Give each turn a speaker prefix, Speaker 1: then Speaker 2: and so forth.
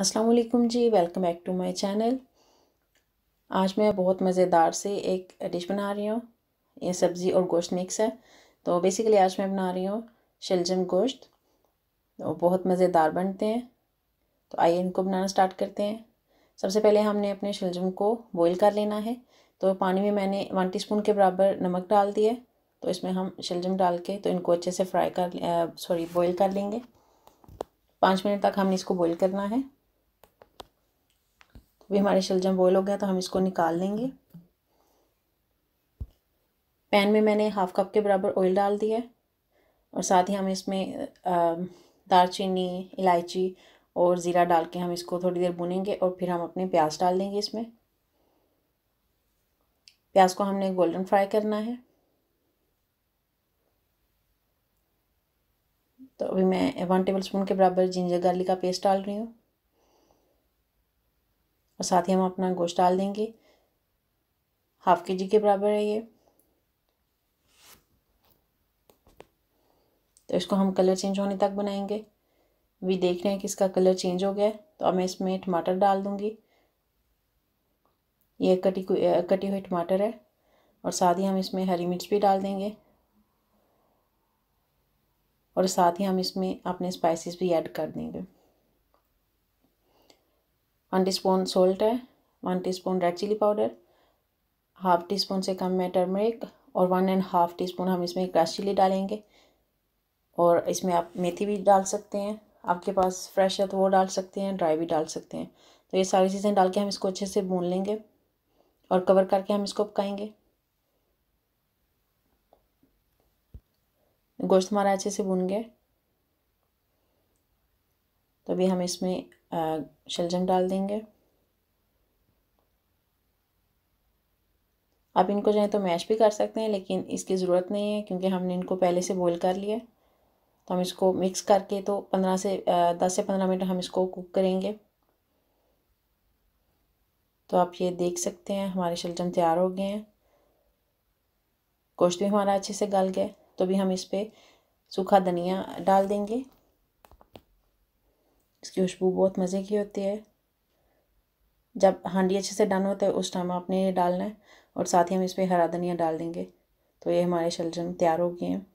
Speaker 1: असलकुम जी welcome back to my channel आज मैं बहुत मज़ेदार से एक डिश बना रही हूँ ये सब्ज़ी और गोश्त मिक्स है तो बेसिकली आज मैं बना रही हूँ शलजम गोश्त तो बहुत मज़ेदार बनते हैं तो आइए इनको बनाना स्टार्ट करते हैं सबसे पहले हमने अपने शलजम को बॉईल कर लेना है तो पानी में मैंने वन टी के बराबर नमक डाल दिया तो इसमें हम शलजम डाल के तो इनको अच्छे से फ्राई कर सॉरी बॉयल कर लेंगे पाँच मिनट तक हमने इसको बॉईल करना है अभी हमारे शलजम बॉयल हो गया तो हम इसको निकाल लेंगे पैन में मैंने हाफ़ कप के बराबर ऑयल डाल दिया है और साथ ही हम इसमें दालचीनी इलायची और ज़ीरा डाल के हम इसको थोड़ी देर भुनेंगे और फिर हम अपने प्याज डाल देंगे इसमें प्याज को हमने गोल्डन फ्राई करना है तो अभी मैं वन टेबल स्पून के बराबर जिंजर गार्लिक का पेस्ट डाल रही हूँ और साथ ही हम अपना गोश्त डाल देंगे हाफ के जी के बराबर है ये तो इसको हम कलर चेंज होने तक बनाएंगे अभी देख रहे हैं कि इसका कलर चेंज हो गया है तो अब मैं इसमें टमाटर डाल दूँगी ये कटी कटी हुई टमाटर है और साथ ही हम इसमें हरी मिर्च भी डाल देंगे और साथ ही हम इसमें अपने स्पाइसेस भी ऐड कर देंगे वन टी स्पून सोल्ट है one teaspoon red chilli powder half teaspoon से कम में टर्मरिक और one and half teaspoon हम इसमें ग्रास चिली डालेंगे और इसमें आप मेथी भी डाल सकते हैं आपके पास फ्रेश है तो वो डाल सकते हैं ड्राई भी डाल सकते हैं तो ये सारी चीज़ें डाल के हम इसको अच्छे से भून लेंगे और कवर करके हम इसको पकाएंगे गोश्त हमारा अच्छे से भून गया तो अभी हम इसमें शलजम डाल देंगे आप इनको चाहें तो मैश भी कर सकते हैं लेकिन इसकी ज़रूरत नहीं है क्योंकि हमने इनको पहले से बॉईल कर लिया तो हम इसको मिक्स करके तो पंद्रह से दस से पंद्रह मिनट हम इसको कुक करेंगे तो आप ये देख सकते हैं हमारे शलजम तैयार हो गए हैं गोश्त भी हमारा अच्छे से गल गया तो भी हम इस पर सूखा धनिया डाल देंगे इसकी खुशबू बहुत मज़े की होती है जब हांडी अच्छे से डन होता है उस टाइम आपने ये डालना है और साथ ही हम इस पर हरा धनिया डाल देंगे तो ये हमारे शलजम तैयार हो गए हैं